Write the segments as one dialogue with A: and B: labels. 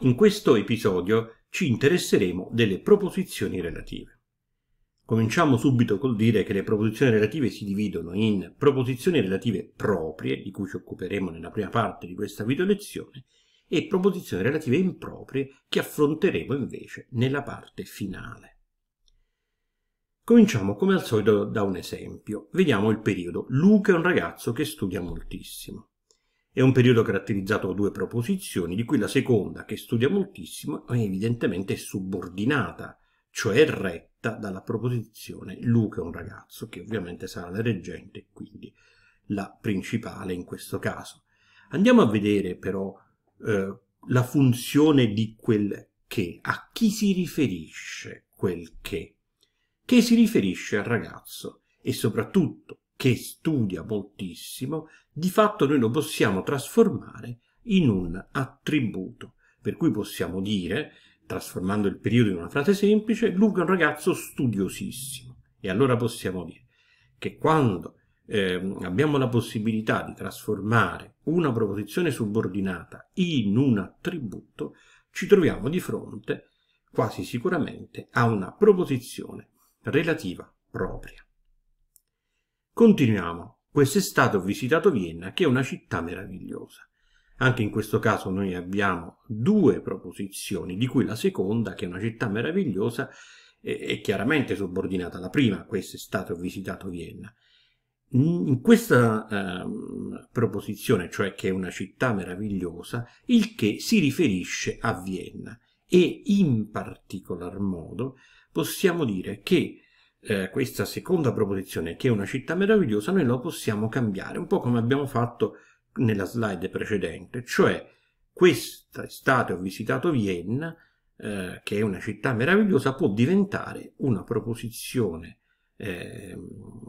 A: In questo episodio ci interesseremo delle proposizioni relative. Cominciamo subito col dire che le proposizioni relative si dividono in proposizioni relative proprie, di cui ci occuperemo nella prima parte di questa video lezione, e proposizioni relative improprie che affronteremo invece nella parte finale. Cominciamo come al solito da un esempio. Vediamo il periodo. Luca è un ragazzo che studia moltissimo. È un periodo caratterizzato da due proposizioni, di cui la seconda, che studia moltissimo, è evidentemente subordinata, cioè retta dalla proposizione Luca è un ragazzo, che ovviamente sarà la reggente e quindi la principale in questo caso. Andiamo a vedere però eh, la funzione di quel che, a chi si riferisce quel che, che si riferisce al ragazzo e soprattutto che studia moltissimo, di fatto noi lo possiamo trasformare in un attributo. Per cui possiamo dire, trasformando il periodo in una frase semplice, Luca è un ragazzo studiosissimo. E allora possiamo dire che quando eh, abbiamo la possibilità di trasformare una proposizione subordinata in un attributo, ci troviamo di fronte quasi sicuramente a una proposizione relativa propria. Continuiamo. Quest'estate ho visitato Vienna, che è una città meravigliosa. Anche in questo caso noi abbiamo due proposizioni, di cui la seconda, che è una città meravigliosa, è chiaramente subordinata alla prima, quest'estate ho visitato Vienna. In questa eh, proposizione, cioè che è una città meravigliosa, il che si riferisce a Vienna e in particolar modo possiamo dire che eh, questa seconda proposizione, che è una città meravigliosa, noi la possiamo cambiare, un po' come abbiamo fatto nella slide precedente, cioè questa estate ho visitato Vienna, eh, che è una città meravigliosa, può diventare una proposizione eh,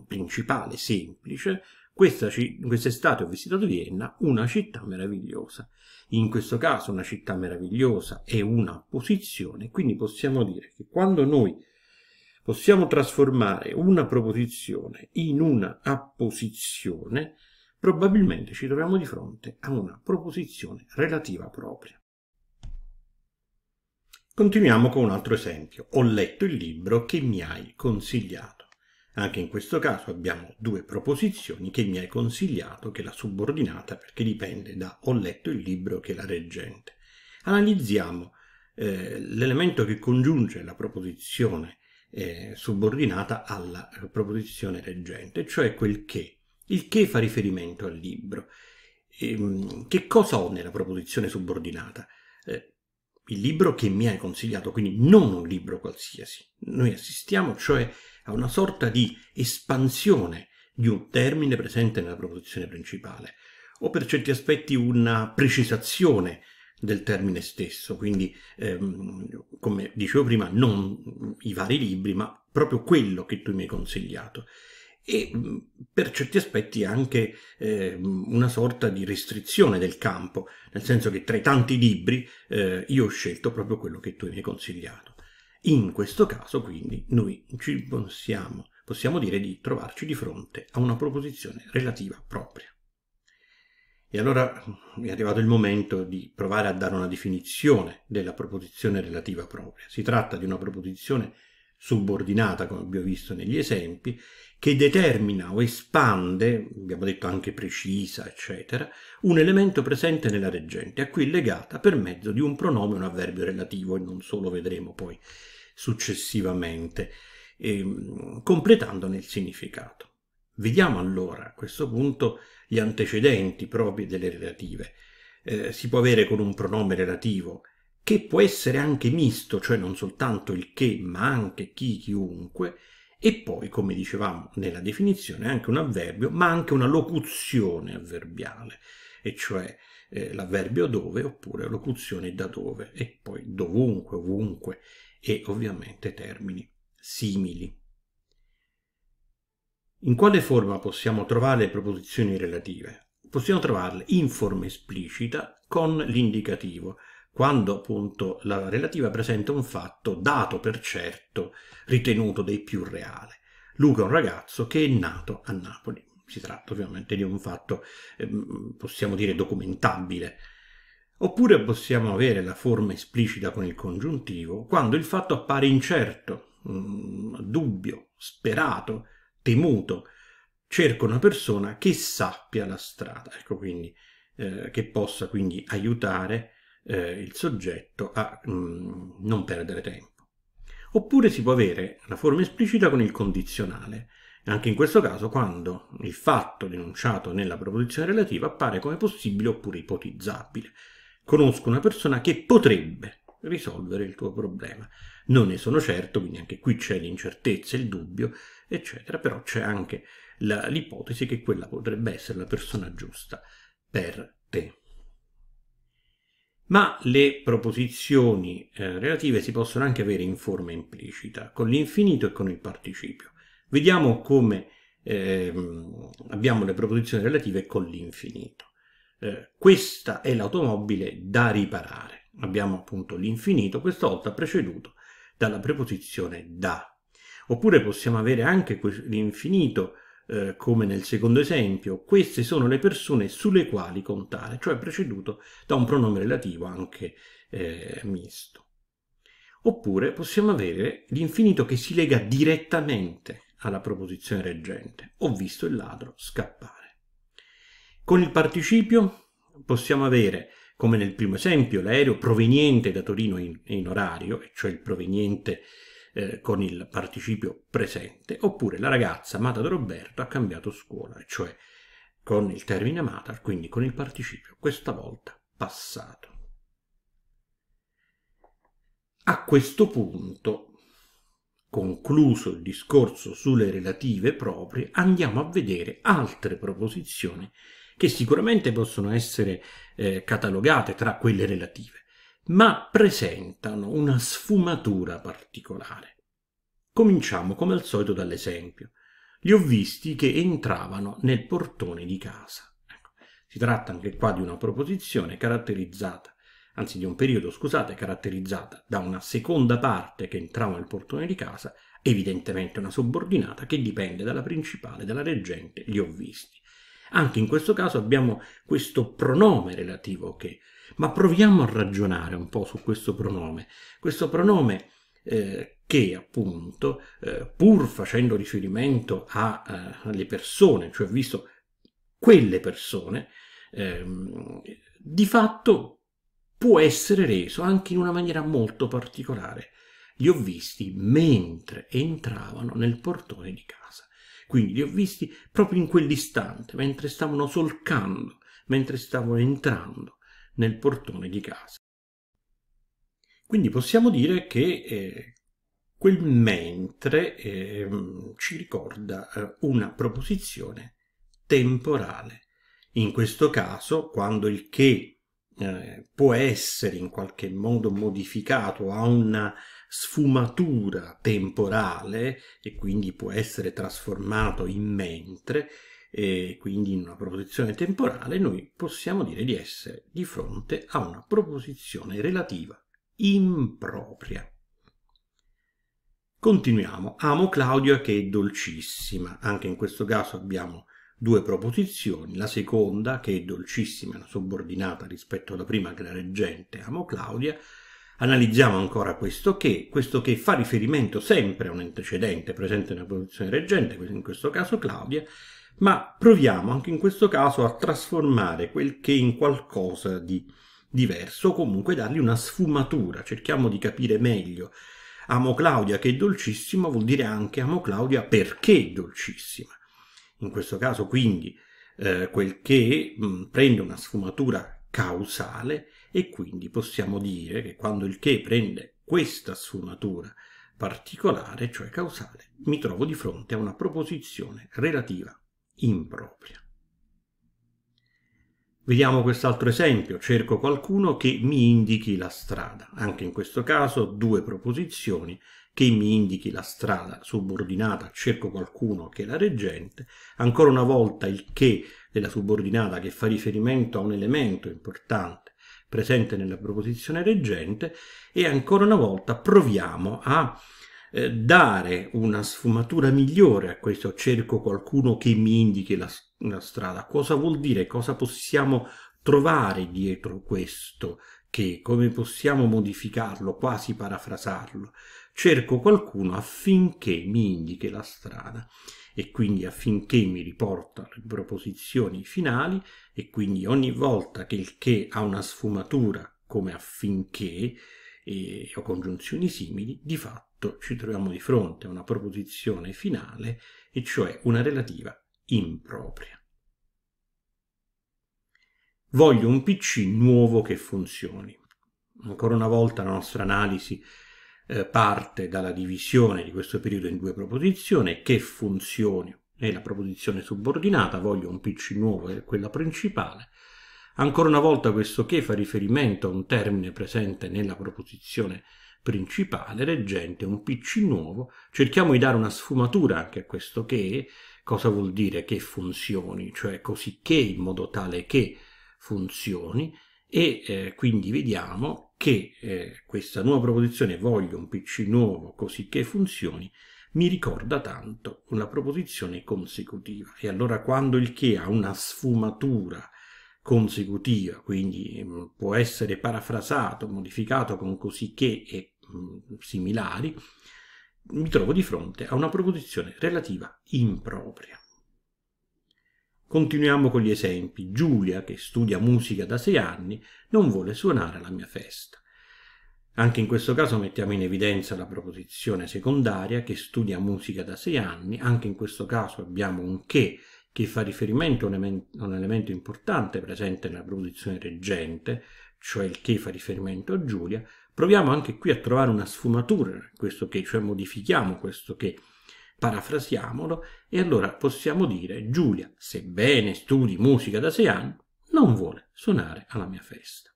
A: principale, semplice, quest'estate ho visitato Vienna, una città meravigliosa. In questo caso una città meravigliosa è una posizione, quindi possiamo dire che quando noi possiamo trasformare una proposizione in una apposizione, probabilmente ci troviamo di fronte a una proposizione relativa propria. Continuiamo con un altro esempio. Ho letto il libro che mi hai consigliato. Anche in questo caso abbiamo due proposizioni che mi hai consigliato, che la subordinata perché dipende da ho letto il libro che la reggente. Analizziamo eh, l'elemento che congiunge la proposizione eh, subordinata alla proposizione reggente, cioè quel che. Il che fa riferimento al libro. E, ehm, che cosa ho nella proposizione subordinata? Eh, il libro che mi hai consigliato, quindi non un libro qualsiasi. Noi assistiamo cioè a una sorta di espansione di un termine presente nella proposizione principale, o per certi aspetti una precisazione del termine stesso, quindi ehm, come dicevo prima non i vari libri ma proprio quello che tu mi hai consigliato e mm, per certi aspetti anche eh, una sorta di restrizione del campo, nel senso che tra i tanti libri eh, io ho scelto proprio quello che tu mi hai consigliato. In questo caso quindi noi ci possiamo, possiamo dire di trovarci di fronte a una proposizione relativa propria. E allora è arrivato il momento di provare a dare una definizione della proposizione relativa propria. Si tratta di una proposizione subordinata, come abbiamo visto negli esempi, che determina o espande, abbiamo detto anche precisa, eccetera, un elemento presente nella reggente, a cui è legata per mezzo di un pronome o un avverbio relativo, e non solo vedremo poi successivamente, ehm, completandone il significato. Vediamo allora a questo punto gli antecedenti propri delle relative. Eh, si può avere con un pronome relativo che può essere anche misto, cioè non soltanto il che, ma anche chi, chiunque, e poi, come dicevamo nella definizione, anche un avverbio, ma anche una locuzione avverbiale, e cioè eh, l'avverbio dove oppure locuzione da dove, e poi dovunque, ovunque, e ovviamente termini simili. In quale forma possiamo trovare le proposizioni relative? Possiamo trovarle in forma esplicita con l'indicativo, quando appunto la relativa presenta un fatto dato per certo, ritenuto dei più reale. Luca è un ragazzo che è nato a Napoli. Si tratta ovviamente di un fatto, ehm, possiamo dire, documentabile. Oppure possiamo avere la forma esplicita con il congiuntivo quando il fatto appare incerto, mm, dubbio, sperato, temuto. Cerco una persona che sappia la strada, ecco quindi, eh, che possa quindi aiutare eh, il soggetto a mh, mm, non perdere tempo. Oppure si può avere la forma esplicita con il condizionale, anche in questo caso quando il fatto denunciato nella proposizione relativa appare come possibile oppure ipotizzabile. Conosco una persona che potrebbe risolvere il tuo problema. Non ne sono certo, quindi anche qui c'è l'incertezza, il dubbio, eccetera, però c'è anche la, l'ipotesi che quella potrebbe essere la persona giusta per te. Ma le proposizioni eh, relative si possono anche avere in forma implicita, con l'infinito e con il participio. Vediamo come eh, abbiamo le proposizioni relative con l'infinito. Eh, questa è l'automobile da riparare abbiamo appunto l'infinito, questa volta preceduto dalla preposizione da. Oppure possiamo avere anche l'infinito eh, come nel secondo esempio, queste sono le persone sulle quali contare, cioè preceduto da un pronome relativo anche eh, misto. Oppure possiamo avere l'infinito che si lega direttamente alla proposizione reggente. Ho visto il ladro scappare. Con il participio possiamo avere come nel primo esempio, l'aereo proveniente da Torino in, in orario, cioè il proveniente eh, con il participio presente, oppure la ragazza amata da Roberto ha cambiato scuola, cioè con il termine amata, quindi con il participio, questa volta passato. A questo punto, concluso il discorso sulle relative proprie, andiamo a vedere altre proposizioni che sicuramente possono essere eh, catalogate tra quelle relative, ma presentano una sfumatura particolare. Cominciamo come al solito dall'esempio. Li ho visti che entravano nel portone di casa. Ecco, si tratta anche qua di una proposizione caratterizzata anzi di un periodo, scusate, caratterizzata da una seconda parte che entrava nel portone di casa, evidentemente una subordinata che dipende dalla principale, dalla reggente, li ho visti. Anche in questo caso abbiamo questo pronome relativo che, ma proviamo a ragionare un po' su questo pronome. Questo pronome eh, che appunto, eh, pur facendo riferimento a, eh, alle persone, cioè visto quelle persone, ehm, di fatto può essere reso anche in una maniera molto particolare. Li ho visti mentre entravano nel portone di casa. Quindi li ho visti proprio in quell'istante, mentre stavano solcando, mentre stavano entrando nel portone di casa. Quindi possiamo dire che eh, quel mentre eh, ci ricorda eh, una proposizione temporale. In questo caso, quando il che eh, può essere in qualche modo modificato, a una sfumatura temporale e quindi può essere trasformato in mentre e quindi in una proposizione temporale, noi possiamo dire di essere di fronte a una proposizione relativa impropria. Continuiamo. Amo Claudia che è dolcissima. Anche in questo caso abbiamo due proposizioni. La seconda, che è dolcissima, è una subordinata rispetto alla prima che la reggente, amo Claudia, Analizziamo ancora questo che, questo che fa riferimento sempre a un antecedente presente nella produzione reggente, in questo caso Claudia, ma proviamo anche in questo caso a trasformare quel che in qualcosa di diverso, o comunque dargli una sfumatura, cerchiamo di capire meglio. Amo Claudia che è dolcissima vuol dire anche amo Claudia perché è dolcissima. In questo caso quindi eh, quel che mh, prende una sfumatura causale e quindi possiamo dire che quando il che prende questa sfumatura particolare, cioè causale, mi trovo di fronte a una proposizione relativa impropria. Vediamo quest'altro esempio, cerco qualcuno che mi indichi la strada. Anche in questo caso due proposizioni, che mi indichi la strada subordinata, cerco qualcuno che è la reggente. Ancora una volta il che della subordinata che fa riferimento a un elemento importante presente nella proposizione reggente e ancora una volta proviamo a eh, dare una sfumatura migliore a questo cerco qualcuno che mi indichi la, una strada. Cosa vuol dire? Cosa possiamo trovare dietro questo che? Come possiamo modificarlo, quasi parafrasarlo? Cerco qualcuno affinché mi indichi la strada e quindi affinché mi riporta le proposizioni finali e quindi ogni volta che il che ha una sfumatura come affinché e, o congiunzioni simili, di fatto ci troviamo di fronte a una proposizione finale e cioè una relativa impropria. Voglio un PC nuovo che funzioni. Ancora una volta la nostra analisi eh, parte dalla divisione di questo periodo in due proposizioni, che funzioni è la proposizione subordinata, voglio un PC nuovo è quella principale. Ancora una volta questo che fa riferimento a un termine presente nella proposizione principale, reggente, un PC nuovo. Cerchiamo di dare una sfumatura anche a questo che, cosa vuol dire che funzioni, cioè così che in modo tale che funzioni, e eh, quindi vediamo che eh, questa nuova proposizione voglio un PC nuovo così che funzioni mi ricorda tanto una proposizione consecutiva e allora quando il che ha una sfumatura consecutiva, quindi mh, mm, può essere parafrasato, modificato con così che e mh, mm, similari, mi trovo di fronte a una proposizione relativa impropria. Continuiamo con gli esempi. Giulia, che studia musica da sei anni, non vuole suonare alla mia festa. Anche in questo caso mettiamo in evidenza la proposizione secondaria che studia musica da sei anni, anche in questo caso abbiamo un che che fa riferimento a un elemento importante presente nella proposizione reggente, cioè il che fa riferimento a Giulia, proviamo anche qui a trovare una sfumatura, questo che, cioè modifichiamo questo che Parafrasiamolo e allora possiamo dire Giulia, sebbene studi musica da sei anni, non vuole suonare alla mia festa.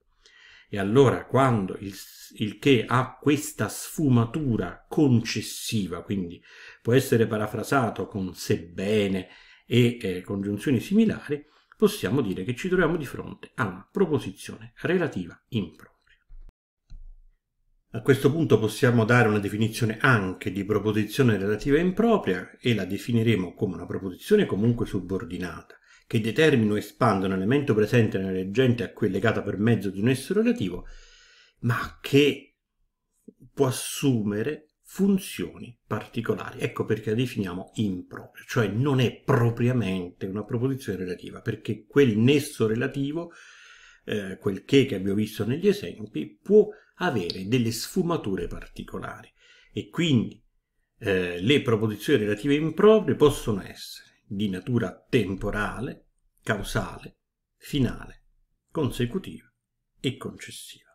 A: E allora quando il, il, che ha questa sfumatura concessiva, quindi può essere parafrasato con sebbene e eh, congiunzioni similari, possiamo dire che ci troviamo di fronte a una proposizione relativa impropria. A questo punto possiamo dare una definizione anche di proposizione relativa impropria e la definiremo come una proposizione comunque subordinata, che determina o espande un elemento presente nella leggente a cui è legata per mezzo di un esso relativo, ma che può assumere funzioni particolari. Ecco perché la definiamo impropria, cioè non è propriamente una proposizione relativa, perché quel nesso relativo, eh, quel che che abbiamo visto negli esempi, può avere delle sfumature particolari e quindi eh, le proposizioni relative improprie possono essere di natura temporale, causale, finale, consecutiva e concessiva.